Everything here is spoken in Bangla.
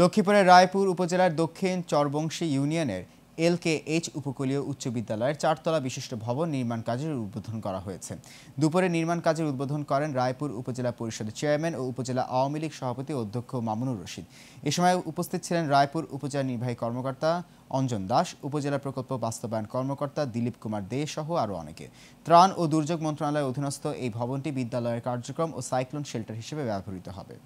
লক্ষ্মীপুরের রায়পুর উপজেলার দক্ষিণ চরবংশী ইউনিয়নের কে এইচ উপকূলীয় উচ্চ বিদ্যালয়ের চারতলা বিশিষ্ট ভবন নির্মাণ কাজের উদ্বোধন করা হয়েছে দুপুরে নির্মাণ কাজের উদ্বোধন করেন রায়পুর উপজেলা পরিষদের চেয়ারম্যান ও উপজেলা আওয়ামী লীগ সভাপতি অধ্যক্ষ মামুনুর রশিদ এ সময় উপস্থিত ছিলেন রায়পুর উপজেলা নির্বাহী কর্মকর্তা অঞ্জন দাস উপজেলা প্রকল্প বাস্তবায়ন কর্মকর্তা দিলীপ কুমার দে সহ আরও অনেকে ত্রাণ ও দুর্যোগ মন্ত্রণালয়ের অধীনস্থ এই ভবনটি বিদ্যালয়ের কার্যক্রম ও সাইক্লোন শেল্টার হিসেবে ব্যবহৃত হবে